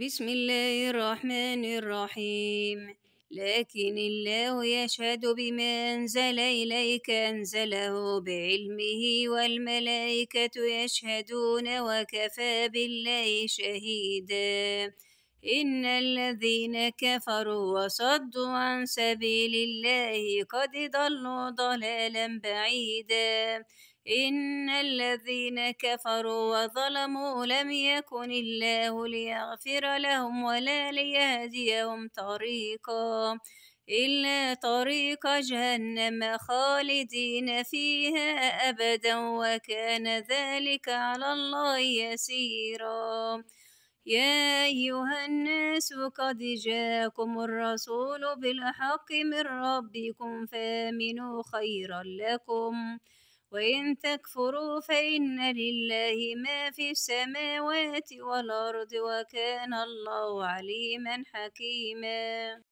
بسم الله الرحمن الرحيم لكن الله يشهد بما أنزل إليك أنزله بعلمه والملائكة يشهدون وكفى بالله شهيداً إن الذين كفروا وصدوا عن سبيل الله قد ضلوا ضلالا بعيدا إن الذين كفروا وظلموا لم يكن الله ليغفر لهم ولا ليهديهم طريقا إلا طريق جهنم خالدين فيها أبدا وكان ذلك على الله يسيرا يا أيها الناس قد جاكم الرسول بالحق من ربكم فآمنوا خيرا لكم وإن تكفروا فإن لله ما في السماوات والأرض وكان الله عليما حكيما